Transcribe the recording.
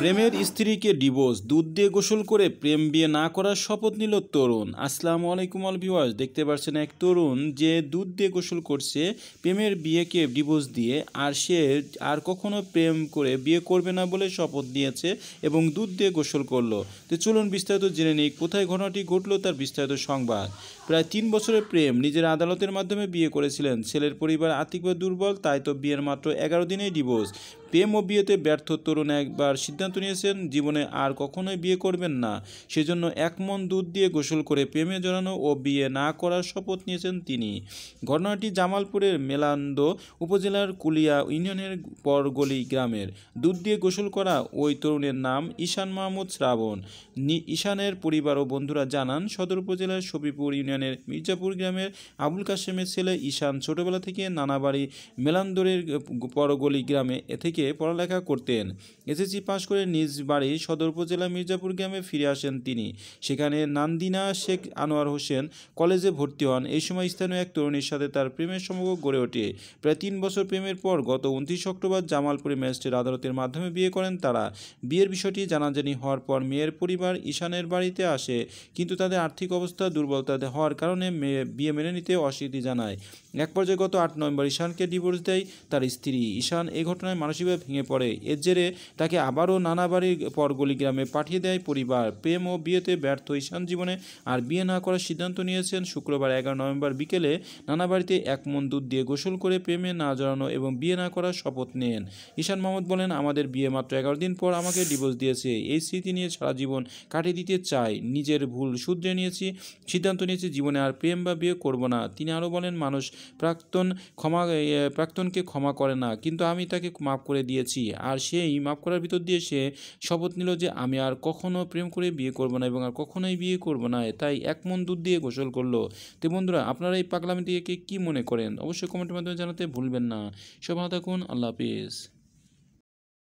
প্রেমের স্ত্রীকে ডিভোর্স দুধ দিয়ে গোসল করে প্রেম বিয়ে না করার শপথ নিল তরুণ আসলাম আলাইকুম আল ভিওয়াস দেখতে পাচ্ছেন এক তরুণ যে দুধ দিয়ে গোসল করছে প্রেমের বিয়েকে ডিভোর্স দিয়ে আর সে আর কখনো প্রেম করে বিয়ে করবে না বলে শপথ নিয়েছে এবং দুধ দিয়ে গোসল করলো তো চলুন বিস্তারিত জেনে নিই কোথায় ঘটনাটি ঘটলো তার বিস্তারিত সংবাদ প্রায় তিন বছরের প্রেম নিজের আদালতের মাধ্যমে বিয়ে করেছিলেন ছেলের পরিবার আর্থিকভাবে দুর্বল তাই তো বিয়ের মাত্র এগারো দিনেই ডিভোর্স প্রেম ও বিয়েতে ব্যর্থ তরুণ একবার সিদ্ধান্ত নিয়েছেন জীবনে আর কখনোই বিয়ে করবেন না সেজন্য এক মন দুধ দিয়ে গোসল করে প্রেমে জড়ানো ও বিয়ে না করার শপথ নিয়েছেন তিনি ঘটনাটি জামালপুরের মেলান্দ উপজেলার কুলিয়া ইউনিয়নের পরগলি গ্রামের দুধ দিয়ে গোসল করা ওই তরুণের নাম ঈশান মাহমুদ শ্রাবণ ঈশানের পরিবার ও বন্ধুরা জানান সদর উপজেলার সফিপুর ইউনিয়নের মির্জাপুর গ্রামের আবুল কাশেমের ছেলে ঈশান ছোটবেলা থেকে নানাবাড়ি মেলান্দরের পরগলি গ্রামে এ থেকে থেকে পড়ালেখা করতেন এসএসসি পাশ করে নিজ বাড়ি সদর উপজেলা মির্জাপুর গ্রামে ফিরে আসেন তিনি সেখানে নান্দিনা শেখ আনোয়ার হোসেন কলেজে ভর্তি হন এই সময় স্থানীয় এক তরুণীর সাথে তার প্রেমের সম্পর্ক গড়ে ওঠে প্রায় তিন বছর প্রেমের পর গত উনত্রিশ অক্টোবর জামালপুরে ম্যাজিস্ট্রেট আদালতের মাধ্যমে বিয়ে করেন তারা বিয়ের বিষয়টি জানাজানি হওয়ার পর মেয়ের পরিবার ঈশানের বাড়িতে আসে কিন্তু তাদের আর্থিক অবস্থা দুর্বলতা হওয়ার কারণে মেয়ে বিয়ে মেনে নিতে অস্বীকৃতি জানায় এক পর্যায়ে গত আট নভেম্বর ঈশানকে ডিভোর্স দেয় তার স্ত্রী ঈশান এ ঘটনায় মানসিকভাবে মানসিকভাবে ভেঙে পড়ে এর জেরে তাকে আবারও নানাবাড়ির পরগলি গ্রামে পাঠিয়ে দেয় পরিবার প্রেম ও বিয়েতে ব্যর্থ ঈশান জীবনে আর বিয়ে না করার সিদ্ধান্ত নিয়েছেন শুক্রবার এগারো নভেম্বর বিকেলে নানাবাড়িতে এক মন দুধ দিয়ে গোসল করে প্রেমে না জড়ানো এবং বিয়ে না করার শপথ নেন ঈশান মোহাম্মদ বলেন আমাদের বিয়ে মাত্র এগারো দিন পর আমাকে ডিভোর্স দিয়েছে এই স্মৃতি নিয়ে সারা জীবন কাটিয়ে দিতে চাই নিজের ভুল শুধরে নিয়েছি সিদ্ধান্ত নিয়েছি জীবনে আর প্রেম বা বিয়ে করব না তিনি আরও বলেন মানুষ প্রাক্তন ক্ষমা প্রাক্তনকে ক্ষমা করে না কিন্তু আমি তাকে মাফ করে করে দিয়েছি আর সেই মাফ করার ভিতর দিয়ে সে শপথ নিল যে আমি আর কখনো প্রেম করে বিয়ে করব না এবং আর কখনোই বিয়ে করব না তাই এক মন দুধ দিয়ে গোসল করলো তো বন্ধুরা আপনারা এই পাগলামি থেকে কি মনে করেন অবশ্যই কমেন্টের মাধ্যমে জানাতে ভুলবেন না সব ভালো থাকুন আল্লাহ হাফিজ